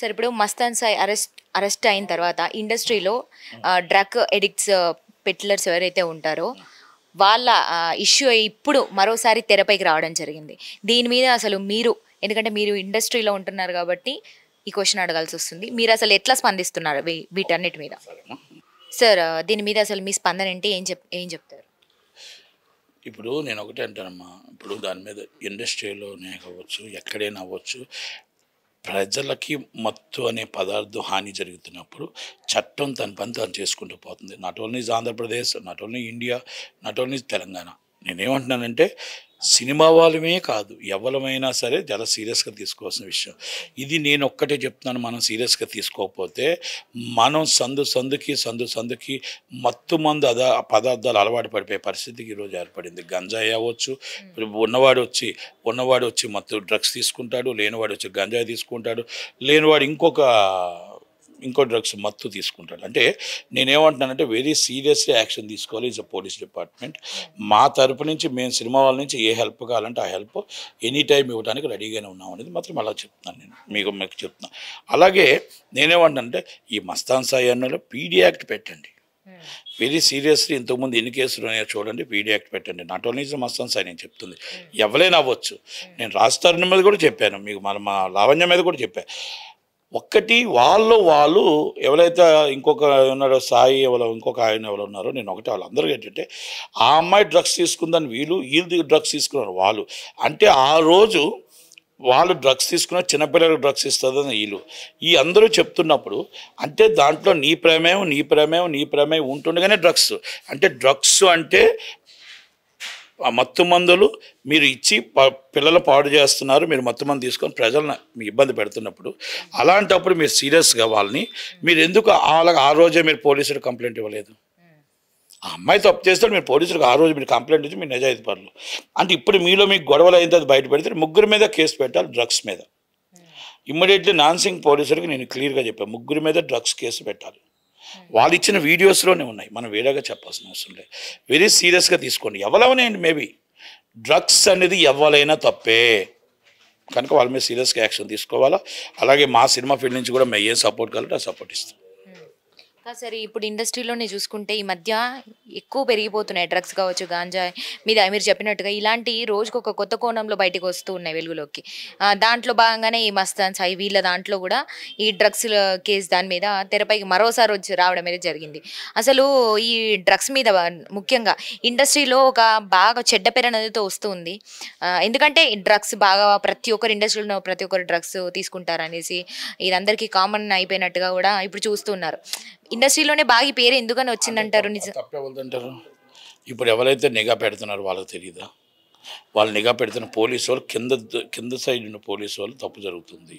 Sir ఇప్పుడు Mastan Sai arrest arrest అయిన తర్వాత ఇండస్ట్రీలో డ్రగ్ ఎడిక్ట్స్ పెట్లర్స్ ఎవరైతే ఉంటారో వాళ్ళ ఇష్యూ అయ్యి ఇప్పుడు మరోసారి తెరపైకి రావడం జరిగింది దీని మీద అసలు మీరు ఎందుకంటే మీరు ఇండస్ట్రీలో ఉంటున్నారు కాబట్టి ఈ క్వశ్చన్ అడగాల్సి వస్తుంది మీరు అసలు ఎట్లా స్పందిస్తున్నారు వీటన్నిటి మీద సార్ దీని మీద అసలు మీ స్పందన ఏంటి ఏం చెప్ ఏం చెప్తారు ఇప్పుడు నేను ఒకటే అంటానమ్మా ఇప్పుడు దాని మీద ఇండస్ట్రీలోనే అవ్వచ్చు ఎక్కడైనా అవ్వచ్చు ప్రజలకి మత్తు అనే పదార్థం హాని జరుగుతున్నప్పుడు చట్టం తన పని తను చేసుకుంటూ పోతుంది not only Andhra Pradesh not only India not only Telangana నేనేమంటున్నానంటే సినిమా వాళ్ళమే కాదు ఎవరమైనా సరే చాలా సీరియస్గా తీసుకోవాల్సిన విషయం ఇది నేను ఒక్కటే చెప్తున్నాను మనం సీరియస్గా తీసుకోకపోతే మనం సందు సందుకి సందు సందుకి మత్తు మందు అద పదార్థాలు అలవాటు పడిపోయే పరిస్థితికి ఈరోజు ఏర్పడింది గంజాయి అవ్వచ్చు ఉన్నవాడు వచ్చి ఉన్నవాడు వచ్చి మత్తు డ్రగ్స్ తీసుకుంటాడు లేనివాడు వచ్చి గంజాయి తీసుకుంటాడు లేనివాడు ఇంకొక ఇంకో డ్రగ్స్ మత్తు తీసుకుంటాడు అంటే నేనేమంటున్నానంటే వెరీ సీరియస్లీ యాక్షన్ తీసుకోవాలి ఇస్ అ పోలీస్ డిపార్ట్మెంట్ మా తరపు నుంచి మేము సినిమా వాళ్ళ నుంచి ఏ హెల్ప్ కావాలంటే ఆ హెల్ప్ ఎనీ టైం ఇవ్వడానికి రెడీగానే ఉన్నాం అనేది మాత్రం అలా చెప్తున్నాను నేను మీకు మీకు చెప్తున్నాను అలాగే నేనేమంటానంటే ఈ మస్తాన్ సాయి అన్నలో పీడీ యాక్ట్ పెట్టండి వెరీ సీరియస్లీ ఇంతకుముందు ఎన్ని కేసులు ఉన్నాయో చూడండి పీడీ యాక్ట్ పెట్టండి నాట్ ఓన్లీ మస్తాన్ సాయి నేను చెప్తుంది hmm. ఎవరైనా అవ్వచ్చు నేను రాజ్ తరుణ్ మీద కూడా చెప్పాను మీకు మన మా లావణ్యం మీద కూడా చెప్పాను ఒక్కటి వాళ్ళు వాళ్ళు ఎవరైతే ఇంకొక ఉన్నారో సాయి ఎవరో ఇంకొక ఆయన ఎవరు ఉన్నారో నేను ఒకటి వాళ్ళందరూ ఏంటంటే ఆ అమ్మాయి డ్రగ్స్ తీసుకుందని వీళ్ళు వీళ్ళు డ్రగ్స్ తీసుకున్నారు వాళ్ళు అంటే ఆ రోజు వాళ్ళు డ్రగ్స్ తీసుకున్న చిన్నపిల్లలకు డ్రగ్స్ ఇస్తుందని వీళ్ళు ఈ అందరూ చెప్తున్నప్పుడు అంటే దాంట్లో నీ ప్రేమేం నీ ప్రేమేం నీ ప్రేమేం ఉంటుండగానే డ్రగ్స్ అంటే డ్రగ్స్ అంటే మత్తు మందులు మీరు ఇచ్చి పిల్లలు పాడు చేస్తున్నారు మీరు మత్తు మంది తీసుకొని ప్రజలను మీ ఇబ్బంది పెడుతున్నప్పుడు అలాంటప్పుడు మీరు సీరియస్గా వాళ్ళని మీరు ఎందుకు వాళ్ళకి ఆ రోజే మీరు పోలీసులకు కంప్లైంట్ ఇవ్వలేదు ఆ అమ్మాయి తప్పు చేస్తే మీరు పోలీసులకు ఆ రోజు మీరు కంప్లైంట్ ఇచ్చి మీరు నిజాయితీ పర్లు అంటే ఇప్పుడు మీలో మీకు గొడవలు అయిన తర్వాత బయట పెడితే ముగ్గురు మీద కేసు పెట్టాలి డ్రగ్స్ మీద ఇమ్మీడియట్లీ నాన్సింగ్ పోలీసులకు నేను క్లియర్గా చెప్పాను ముగ్గురి మీద డ్రగ్స్ కేసు పెట్టాలి వాళ్ళు ఇచ్చిన వీడియోస్లోనే ఉన్నాయి మనం వేరేగా చెప్పాల్సిన అవసరం లేదు వెరీ సీరియస్గా తీసుకోండి ఎవరెవనేయండి మేబీ డ్రగ్స్ అనేది ఎవరైనా తప్పే కనుక వాళ్ళ మీద సీరియస్గా యాక్షన్ తీసుకోవాలా అలాగే మా సినిమా ఫీల్డ్ నుంచి కూడా మేము ఏ సపోర్ట్ కావాలంటే సపోర్ట్ ఇస్తాం సరే ఇప్పుడు ఇండస్ట్రీలోనే చూసుకుంటే ఈ మధ్య ఎక్కువ పెరిగిపోతున్నాయి డ్రగ్స్ కావచ్చు గాంజా మీద మీరు చెప్పినట్టుగా ఇలాంటి రోజుకు ఒక కొత్త కోణంలో బయటకు వస్తూ ఉన్నాయి వెలుగులోకి దాంట్లో భాగంగానే ఈ మస్తాన్స్ అవి వీళ్ళ దాంట్లో కూడా ఈ డ్రగ్స్ కేసు దాని మీద తెరపైకి మరోసారి వచ్చి రావడం అనేది జరిగింది అసలు ఈ డ్రగ్స్ మీద ముఖ్యంగా ఇండస్ట్రీలో ఒక బాగా చెడ్డ పేరు అనేది వస్తుంది ఎందుకంటే డ్రగ్స్ బాగా ప్రతి ఒక్కరు ఇండస్ట్రీలో ప్రతి ఒక్కరు డ్రగ్స్ తీసుకుంటారు అనేసి ఇది అందరికీ కామన్ అయిపోయినట్టుగా కూడా ఇప్పుడు చూస్తున్నారు ఇండస్ట్రీలోనే బాగా పేరు ఎందుకని వచ్చిందంటారు నిజం తప్పేవాళ్ళంటారు ఇప్పుడు ఎవరైతే నిఘా పెడుతున్నారో వాళ్ళకి తెలియదా వాళ్ళు నిఘా పెడుతున్న పోలీసు వాళ్ళు కింద కింద సైడ్ ఉన్న పోలీసు వాళ్ళు తప్పు జరుగుతుంది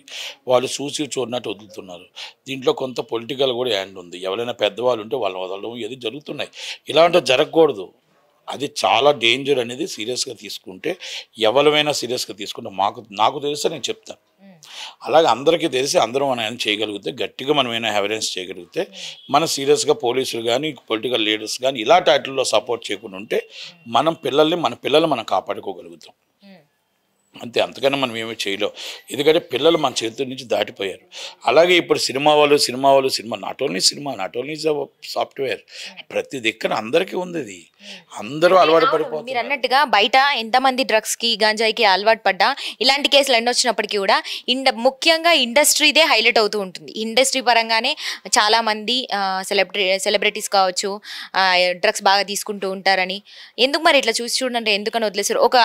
వాళ్ళు చూసి చూడనట్టు వదులుతున్నారు దీంట్లో కొంత పొలిటికల్ కూడా హ్యాండ్ ఉంది ఎవరైనా పెద్దవాళ్ళు ఉంటే వాళ్ళని వదలడం ఏది జరుగుతున్నాయి ఇలాంటివి జరగకూడదు అది చాలా డేంజర్ అనేది సీరియస్గా తీసుకుంటే ఎవరివైనా సీరియస్గా తీసుకుంటే మాకు నాకు తెలిస్తే నేను చెప్తాను అలాగే అందరికీ తెలిసి అందరం మనం చేయగలిగితే గట్టిగా మనం ఏమైనా అవేరెన్స్ చేయగలిగితే మనం సీరియస్గా పోలీసులు కానీ పొలిటికల్ లీడర్స్ కానీ ఇలా టైటిల్లో సపోర్ట్ చేయకుండా ఉంటే మనం పిల్లల్ని మన పిల్లల్ని మనం కాపాడుకోగలుగుతాం అంతే అంతకన్నా మనం ఏమీ చేయలేం ఎందుకంటే పిల్లలు మన చేతుల నుంచి దాటిపోయారు అలాగే ఇప్పుడు సినిమా వాళ్ళు సినిమా వాళ్ళు cinema not only cinema not only software hmm. ప్రతి దిక్కన అందరికీ ఉంది అది hmm. అందరూ అలవాటు పడిపోతుంది మీరు అన్నట్టుగా బయట ఎంతమంది డ్రగ్స్కి గాంజాయికి అలవాటు పడ్డా ఇలాంటి కేసులు ఎన్ని వచ్చినప్పటికీ కూడా ఇండ ముఖ్యంగా ఇండస్ట్రీదే హైలైట్ అవుతూ ఉంటుంది ఇండస్ట్రీ పరంగానే చాలామంది సెలబ్రి సెలబ్రిటీస్ కావచ్చు డ్రగ్స్ బాగా తీసుకుంటూ ఉంటారని ఎందుకు మరి ఇట్లా చూసి చూడండి ఎందుకని వదిలేసారు ఒక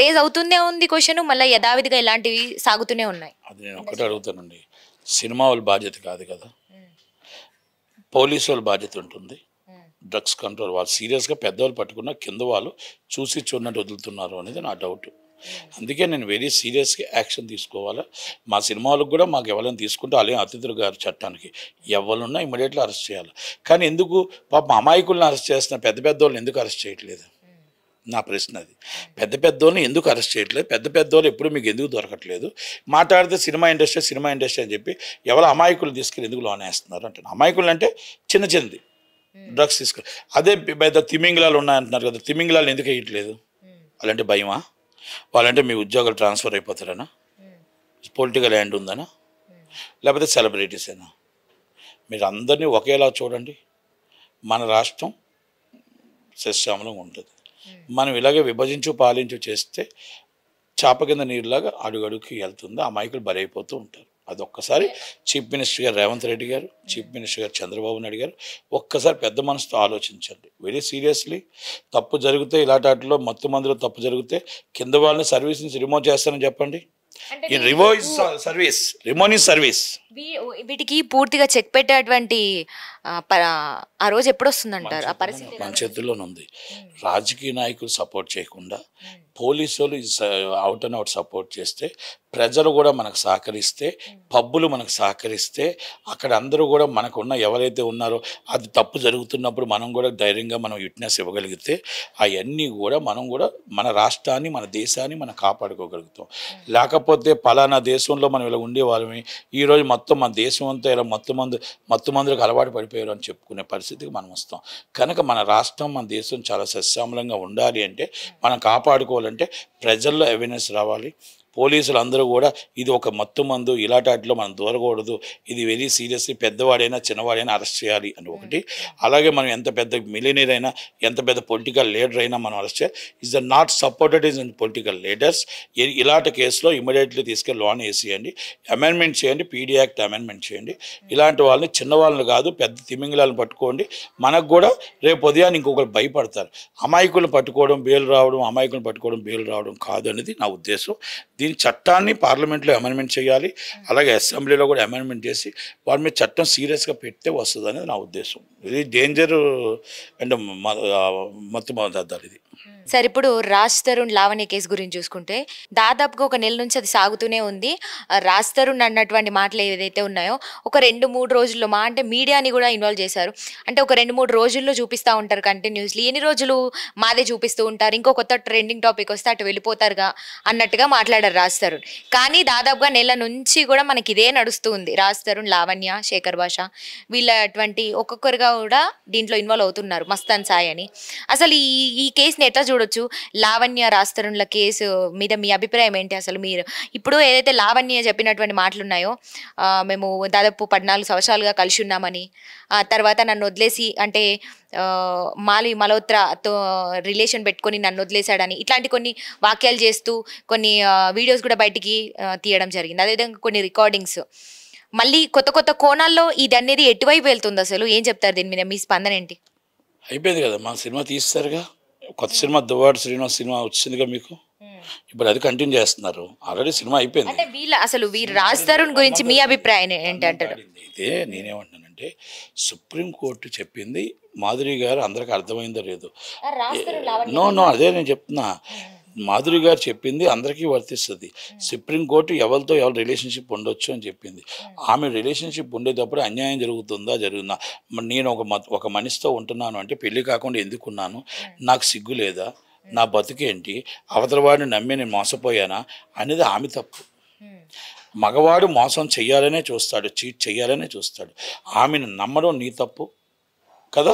రేజ్ అవుతుందే ఉంది క్వశ్చన్ ఎగ్జిబిషన్ మళ్ళీ యథావిధిగా ఇలాంటివి సాగుతూనే ఉన్నాయి అదే ఒకటి అడుగుతానండి సినిమా వాళ్ళ బాధ్యత కాదు కదా పోలీసు వాళ్ళ బాధ్యత ఉంటుంది డ్రగ్స్ కంట్రోల్ వాళ్ళు సీరియస్గా పెద్దవాళ్ళు పట్టుకున్న కింద వాళ్ళు చూసి చూడనట్టు వదులుతున్నారు అనేది నా డౌట్ అందుకే నేను వెరీ సీరియస్గా యాక్షన్ తీసుకోవాలి మా సినిమాలకు కూడా మాకు ఎవరైనా తీసుకుంటే అలాగే అతిథులు గారు చట్టానికి ఎవరున్నా ఇమీడియట్గా అరెస్ట్ చేయాలి కానీ ఎందుకు పాప అమాయకులను అరెస్ట్ చేస్తున్న పెద్ద పెద్ద ఎందుకు అరెస్ట్ చేయట్లేదు నా ప్రశ్న అది పెద్ద పెద్దోళ్ళని ఎందుకు అరెస్ట్ చేయట్లేదు పెద్ద పెద్దోళ్ళు ఎప్పుడు మీకు ఎందుకు దొరకట్లేదు మాట్లాడితే సినిమా ఇండస్ట్రీ సినిమా ఇండస్ట్రీ అని చెప్పి ఎవరు అమాయకులు తీసుకెళ్ళి ఎందుకు వేస్తున్నారు అంటారు అమాయకులు అంటే చిన్న చిన్నది డ్రగ్స్ తీసుకుని అదే పెద్ద తిమింగ్లాలు ఉన్నాయంటున్నారు కదా తిమింగ్లాలు ఎందుకు వేయట్లేదు వాళ్ళంటే భయమా వాళ్ళంటే మీ ఉద్యోగాలు ట్రాన్స్ఫర్ అయిపోతారనా పొలిటికల్ ల్యాండ్ ఉందనా లేకపోతే సెలబ్రిటీసేనా మీరు అందరినీ ఒకేలా చూడండి మన రాష్ట్రం సస్యామలం ఉంటుంది మనం ఇలాగే విభజించు పాలించు చేస్తే చాప కింద నీరులాగా అడుగడుగుకి వెళ్తుంది ఆ మైకులు బలైపోతూ ఉంటారు అది ఒక్కసారి చీఫ్ మినిస్టర్ గారు రేవంత్ రెడ్డి గారు చీఫ్ మినిస్టర్ గారు చంద్రబాబు నాయుడు గారు ఒక్కసారి పెద్ద మనసుతో ఆలోచించండి వెరీ సీరియస్లీ తప్పు జరిగితే ఇలాంటి వాటిలో మత్తు మందులు తప్పు జరిగితే కింద వాళ్ళని సర్వీస్ నుంచి రిమూవ్ చేస్తారని చెప్పండి ఇన్ రివోయిస్ సర్వీస్ సర్వీస్ వీటికి పూర్తిగా చెక్ పెట్టేటువంటి ఆ రోజు ఎప్పుడు వస్తుందంటారు ఆ పరిస్థితి మన చేతుల్లోనే ఉంది రాజకీయ నాయకులు సపోర్ట్ చేయకుండా పోలీసు వాళ్ళు అవుట్ అండ్ అవుట్ సపోర్ట్ చేస్తే ప్రజలు కూడా మనకు సహకరిస్తే పబ్బులు మనకు సహకరిస్తే అక్కడ అందరూ కూడా మనకున్న ఎవరైతే ఉన్నారో అది తప్పు జరుగుతున్నప్పుడు మనం కూడా ధైర్యంగా మనం విట్నెస్ ఇవ్వగలిగితే అవన్నీ కూడా మనం కూడా మన రాష్ట్రాన్ని మన దేశాన్ని మనం కాపాడుకోగలుగుతాం లేకపోతే పలానా దేశంలో మనం ఇలా ఉండేవాళ్ళమే ఈరోజు మొత్తం మన దేశం అంతా ఇలా మొత్తం మందు మొత్తం మందులకు అలవాటు పడిపోయారు అని చెప్పుకునే పరిస్థితికి మనం వస్తాం కనుక మన రాష్ట్రం మన దేశం చాలా సస్యామలంగా ఉండాలి అంటే మనం కాపాడుకోవాలి రావాలంటే ప్రజల్లో అవేర్నెస్ రావాలి పోలీసులు అందరూ కూడా ఇది ఒక మత్తు మందు ఇలాంటి వాటిలో మనం దూరకూడదు ఇది వెరీ సీరియస్లీ పెద్దవాడైనా చిన్నవాడైనా అరెస్ట్ చేయాలి అని ఒకటి mm-hmm. అలాగే మనం ఎంత పెద్ద మిలినీర్ అయినా ఎంత పెద్ద పొలిటికల్ లీడర్ అయినా మనం అరెస్ట్ చేయాలి is the not supported is in political leaders ఇలాంటి కేసులో ఇమీడియట్లీ తీసుకెళ్లి లోన్ వేసేయండి అమెండ్మెంట్ చేయండి పీడీ యాక్ట్ అమెండ్మెంట్ చేయండి mm-hmm. ఇలాంటి వాళ్ళని చిన్నవాళ్ళని కాదు పెద్ద తిమింగిలాలను పట్టుకోండి మనకు కూడా రేపు ఉదయాన్ని ఇంకొకరు భయపడతారు అమాయకులు పట్టుకోవడం బేలు రావడం అమాయకులు పట్టుకోవడం బేలు రావడం కాదు అనేది నా ఉద్దేశం దీని చట్టాన్ని పార్లమెంట్లో అమెండ్మెంట్ చేయాలి అలాగే అసెంబ్లీలో కూడా అమెండ్మెంట్ చేసి వారి మీద చట్టం సీరియస్గా పెడితే వస్తుంది నా ఉద్దేశం ఇది డేంజర్ అండ్ మత్తు పదార్థాలు ఇది సార్ ఇప్పుడు రాజ్ తరుణ్ లావణ్య కేసు గురించి చూసుకుంటే దాదాపుగా ఒక నెల నుంచి అది సాగుతూనే ఉంది రాజ్ తరుణ్ అన్నటువంటి మాటలు ఏదైతే ఉన్నాయో ఒక రెండు మూడు రోజుల్లో మా అంటే మీడియాని కూడా ఇన్వాల్వ్ చేశారు అంటే ఒక రెండు మూడు రోజుల్లో చూపిస్తూ ఉంటారు కంటిన్యూస్లీ ఎన్ని రోజులు మాదే చూపిస్తూ ఉంటారు ఇంకో కొత్త ట్రెండింగ్ టాపిక్ వస్తే అటు వెళ్ళిపోతారుగా అన్నట్టుగా మాట్లాడారు రాజ్ తరుణ్ కానీ దాదాపుగా నెల నుంచి కూడా మనకి ఇదే నడుస్తుంది రాజ్ తరుణ్ లావణ్య శేఖర్ భాష వీళ్ళ అటువంటి ఒక్కొక్కరుగా కూడా దీంట్లో ఇన్వాల్వ్ అవుతున్నారు మస్తాన్ సాయ్ అని అసలు ఈ ఈ కేసుని ఎట్లా చూడొచ్చు లావణ్య రాస్తరుణ్ల కేసు మీద మీ అభిప్రాయం ఏంటి అసలు మీరు ఇప్పుడు ఏదైతే లావణ్య చెప్పినటువంటి మాటలు ఉన్నాయో మేము దాదాపు పద్నాలుగు సంవత్సరాలుగా కలిసి ఉన్నామని తర్వాత నన్ను వదిలేసి అంటే మాలి మలోత్రతో రిలేషన్ పెట్టుకొని నన్ను వదిలేశాడని ఇట్లాంటి కొన్ని వాక్యాలు చేస్తూ కొన్ని వీడియోస్ కూడా బయటికి తీయడం జరిగింది అదేవిధంగా కొన్ని రికార్డింగ్స్ మళ్ళీ కొత్త కొత్త కోణాల్లో ఇది అనేది ఎటువైపు వెళ్తుంది అసలు ఏం చెప్తారు దీని మీద మీ స్పందన ఏంటి అయిపోయింది కదా మా సినిమా తీస్తారుగా కొత్త సినిమా దువ్వాడు శ్రీనివాస్ సినిమా వచ్చిందిగా మీకు ఇప్పుడు అది కంటిన్యూ చేస్తున్నారు ఆల్రెడీ సినిమా అయిపోయింది వీళ్ళు అసలు వీరు రాజ్ తరుణ్ గురించి మీ అభిప్రాయం ఏంటంటారు అయితే నేనేమంటానంటే సుప్రీంకోర్టు చెప్పింది మాధురి గారు అందరికి అర్థమైందో లేదు నో నో అదే నేను చెప్తున్నా మాధురి గారు చెప్పింది అందరికీ వర్తిస్తుంది సుప్రీంకోర్టు ఎవరితో ఎవరి రిలేషన్షిప్ ఉండొచ్చు అని చెప్పింది ఆమె రిలేషన్షిప్ ఉండేటప్పుడు అన్యాయం జరుగుతుందా జరుగుతుందా నేను ఒక ఒక మనిషితో ఉంటున్నాను అంటే పెళ్లి కాకుండా ఎందుకున్నాను నాకు సిగ్గు లేదా నా బతుకేంటి అవతల వాడిని నమ్మి నేను మోసపోయానా అనేది ఆమె తప్పు మగవాడు మోసం చేయాలనే చూస్తాడు చీట్ చేయాలనే చూస్తాడు ఆమెను నమ్మడం నీ తప్పు కదా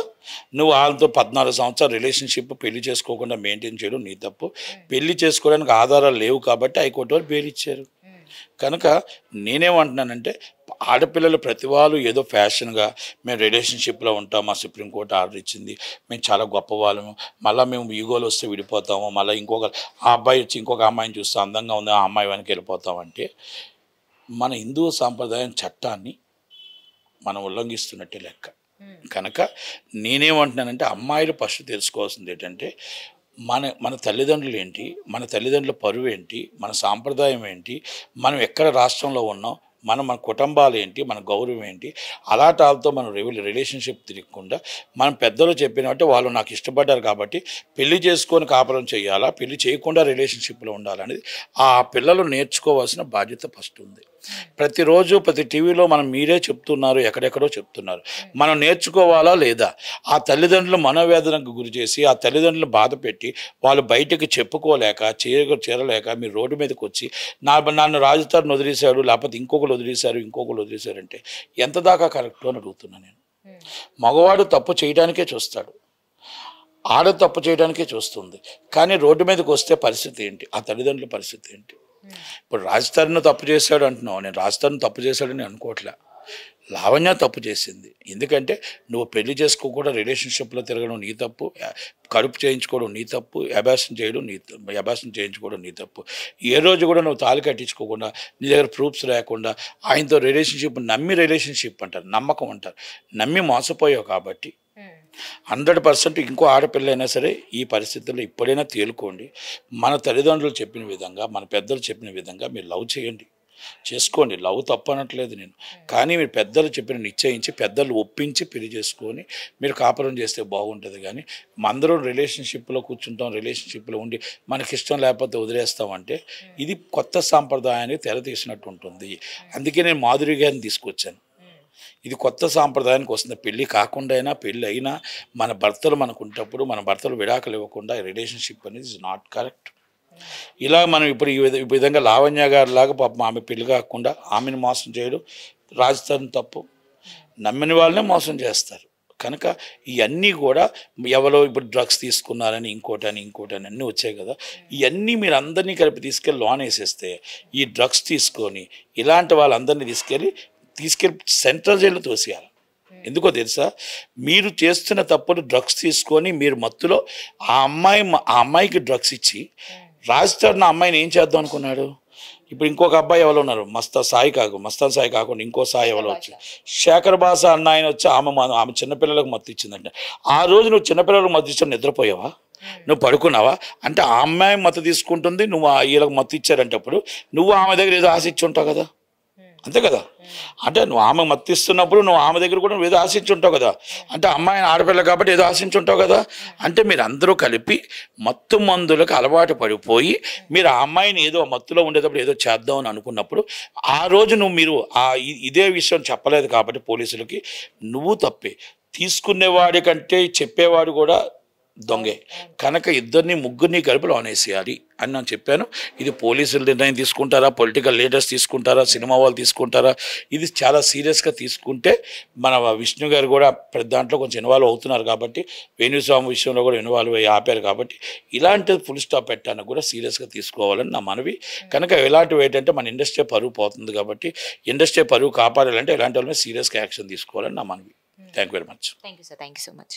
నువ్వు వాళ్ళతో పద్నాలుగు సంవత్సరాలు రిలేషన్షిప్ పెళ్లి చేసుకోకుండా మెయింటైన్ చేయడం నీ తప్పు పెళ్లి చేసుకోవడానికి ఆధారాలు లేవు కాబట్టి హైకోర్టు వాళ్ళు పేరు ఇచ్చారు కనుక నేనేమంటున్నానంటే ఆడపిల్లలు ప్రతి వాళ్ళు ఏదో ఫ్యాషన్గా మేము రిలేషన్షిప్లో ఉంటాం మా సుప్రీంకోర్టు ఆర్డర్ ఇచ్చింది మేము చాలా గొప్ప వాళ్ళము మళ్ళీ మేము ఈగోలు వస్తే విడిపోతాము మళ్ళీ ఇంకొక ఆ అబ్బాయి వచ్చి ఇంకొక అమ్మాయిని చూస్తే అందంగా ఉంది ఆ అమ్మాయి వెనక వెళ్ళిపోతామంటే మన హిందూ సాంప్రదాయం చట్టాన్ని మనం ఉల్లంఘిస్తున్నట్టే లెక్క కనుక నేనేమంటున్నానంటే అమ్మాయిలు ఫస్ట్ తెలుసుకోవాల్సింది ఏంటంటే మన మన తల్లిదండ్రులు ఏంటి మన తల్లిదండ్రుల పరువు ఏంటి మన సాంప్రదాయం ఏంటి మనం ఎక్కడ రాష్ట్రంలో ఉన్నాం మన మన కుటుంబాలు ఏంటి మన గౌరవం ఏంటి అలాంటి వాళ్ళతో మనం రిలేషన్షిప్ తిరగకుండా మనం పెద్దలు బట్టి వాళ్ళు నాకు ఇష్టపడ్డారు కాబట్టి పెళ్లి చేసుకొని కాపురం చేయాలా పెళ్లి చేయకుండా రిలేషన్షిప్లో ఉండాలనేది ఆ పిల్లలు నేర్చుకోవాల్సిన బాధ్యత ఫస్ట్ ఉంది ప్రతిరోజు ప్రతి టీవీలో మనం మీరే చెప్తున్నారు ఎక్కడెక్కడో చెప్తున్నారు మనం నేర్చుకోవాలా లేదా ఆ తల్లిదండ్రులు మనోవేదనకు గురి చేసి ఆ తల్లిదండ్రులు బాధ పెట్టి వాళ్ళు బయటకు చెప్పుకోలేక చేర చేరలేక మీరు రోడ్డు మీదకి వచ్చి నా నన్ను రాజుతారుని వదిలేశాడు లేకపోతే ఇంకొకరు వదిలేశారు ఇంకొకరు వదిలేశారంటే ఎంత దాకా కరెక్ట్ అని అడుగుతున్నాను నేను మగవాడు తప్పు చేయడానికే చూస్తాడు ఆడ తప్పు చేయడానికే చూస్తుంది కానీ రోడ్డు మీదకి వస్తే పరిస్థితి ఏంటి ఆ తల్లిదండ్రుల పరిస్థితి ఏంటి ఇప్పుడు రాజధారిని తప్పు చేశాడు అంటున్నావు నేను రాజధారిని తప్పు చేశాడని అనుకోవట్లే లావణ్య తప్పు చేసింది ఎందుకంటే నువ్వు పెళ్లి చేసుకోకుండా రిలేషన్షిప్లో తిరగడం నీ తప్పు కడుపు చేయించుకోవడం నీ తప్పు అభ్యాసం చేయడం నీ అభ్యాసం చేయించుకోవడం నీ తప్పు ఏ రోజు కూడా నువ్వు తాలి కట్టించుకోకుండా నీ దగ్గర ప్రూఫ్స్ లేకుండా ఆయనతో రిలేషన్షిప్ నమ్మి రిలేషన్షిప్ అంటారు నమ్మకం అంటారు నమ్మి మోసపోయావు కాబట్టి హండ్రెడ్ పర్సెంట్ ఇంకో ఆడపిల్లైనా సరే ఈ పరిస్థితుల్లో ఇప్పుడైనా తేలుకోండి మన తల్లిదండ్రులు చెప్పిన విధంగా మన పెద్దలు చెప్పిన విధంగా మీరు లవ్ చేయండి చేసుకోండి లవ్ తప్పనట్లేదు నేను hmm. కానీ మీరు పెద్దలు చెప్పిన నిశ్చయించి పెద్దలు ఒప్పించి పెళ్లి చేసుకొని మీరు కాపురం చేస్తే బాగుంటుంది కానీ మందరం రిలేషన్షిప్లో కూర్చుంటాం రిలేషన్షిప్లో ఉండి మనకి ఇష్టం లేకపోతే వదిలేస్తామంటే hmm. ఇది కొత్త సాంప్రదాయాన్ని తెర తీసినట్టు ఉంటుంది hmm. అందుకే నేను మాధురి గారిని తీసుకొచ్చాను ఇది కొత్త సాంప్రదాయానికి వస్తుంది పెళ్ళి కాకుండా అయినా పెళ్ళి అయినా మన భర్తలు మనకుంటప్పుడు మన భర్తలు విడాకులు ఇవ్వకుండా రిలేషన్షిప్ అనేది ఇస్ నాట్ కరెక్ట్ ఇలా మనం ఇప్పుడు ఈ విధంగా లావణ్య గారి లాగా పాపం ఆమె పెళ్లి కాకుండా ఆమెను మోసం చేయడం రాజధాని తప్పు నమ్మిన వాళ్ళనే మోసం చేస్తారు కనుక ఇవన్నీ కూడా ఎవరో ఇప్పుడు డ్రగ్స్ తీసుకున్నారని ఇంకోటని ఇంకోటని అన్నీ వచ్చాయి కదా ఇవన్నీ మీరు అందరినీ కలిపి తీసుకెళ్ళి లోన్ వేసేస్తే ఈ డ్రగ్స్ తీసుకొని ఇలాంటి వాళ్ళందరినీ తీసుకెళ్ళి తీసుకెళ్ళి సెంట్రల్ జైల్లో తోసేయాలి hmm. ఎందుకో తెలుసా మీరు చేస్తున్న తప్పుడు డ్రగ్స్ తీసుకొని మీరు మత్తులో ఆ అమ్మాయి ఆ అమ్మాయికి డ్రగ్స్ ఇచ్చి hmm. రాజ్తాడు నా అమ్మాయిని ఏం చేద్దాం అనుకున్నాడు ఇప్పుడు ఇంకొక అబ్బాయి ఎవరు ఉన్నారు మస్తా సాయి కాకు మస్తాన్ సాయి కాకుండా ఇంకో సాయి ఎవరు వచ్చి శేఖర్ బాస అన్న ఆయన వచ్చి ఆమె ఆమె చిన్నపిల్లలకు మత్తు ఇచ్చిందంట ఆ రోజు నువ్వు చిన్నపిల్లలకు మత్తు ఇచ్చిన నిద్రపోయావా hmm. నువ్వు పడుకున్నావా అంటే ఆ అమ్మాయి మత్తు తీసుకుంటుంది నువ్వు ఆ వీళ్ళకి మత్తు ఇచ్చారంటప్పుడు నువ్వు ఆమె దగ్గర ఏదో ఆశ ఇచ్చి ఉంటావు కదా అంతే కదా అంటే నువ్వు ఆమె మత్తిస్తున్నప్పుడు నువ్వు ఆమె దగ్గర కూడా నువ్వు ఏదో ఆశించుంటావు కదా అంటే అమ్మాయిని ఆడపిల్ల కాబట్టి ఏదో ఆశించుంటావు కదా అంటే మీరు అందరూ కలిపి మత్తు మందులకు అలవాటు పడిపోయి మీరు ఆ అమ్మాయిని ఏదో మత్తులో ఉండేటప్పుడు ఏదో చేద్దాం అని అనుకున్నప్పుడు ఆ రోజు నువ్వు మీరు ఆ ఇదే విషయం చెప్పలేదు కాబట్టి పోలీసులకి నువ్వు తప్పే తీసుకునేవాడి కంటే చెప్పేవాడు కూడా దొంగే కనుక ఇద్దరిని ముగ్గురిని కలిపి లోనేసేయాలి అని నేను చెప్పాను ఇది పోలీసులు నిర్ణయం తీసుకుంటారా పొలిటికల్ లీడర్స్ తీసుకుంటారా సినిమా వాళ్ళు తీసుకుంటారా ఇది చాలా సీరియస్గా తీసుకుంటే మన విష్ణు గారు కూడా పెద్ద దాంట్లో కొంచెం ఇన్వాల్వ్ అవుతున్నారు కాబట్టి వేణుస్వామి విషయంలో కూడా ఇన్వాల్వ్ అయ్యి ఆపారు కాబట్టి ఇలాంటి ఫుల్ స్టాప్ పెట్టాను కూడా సీరియస్గా తీసుకోవాలని నా మనవి కనుక ఇలాంటివి ఏంటంటే మన ఇండస్ట్రీ పరువు పోతుంది కాబట్టి ఇండస్ట్రీ పరువు కాపాడాలంటే ఇలాంటి వాళ్ళని సీరియస్గా యాక్షన్ తీసుకోవాలని నా మనవి thank you very much thank you sir thank you so much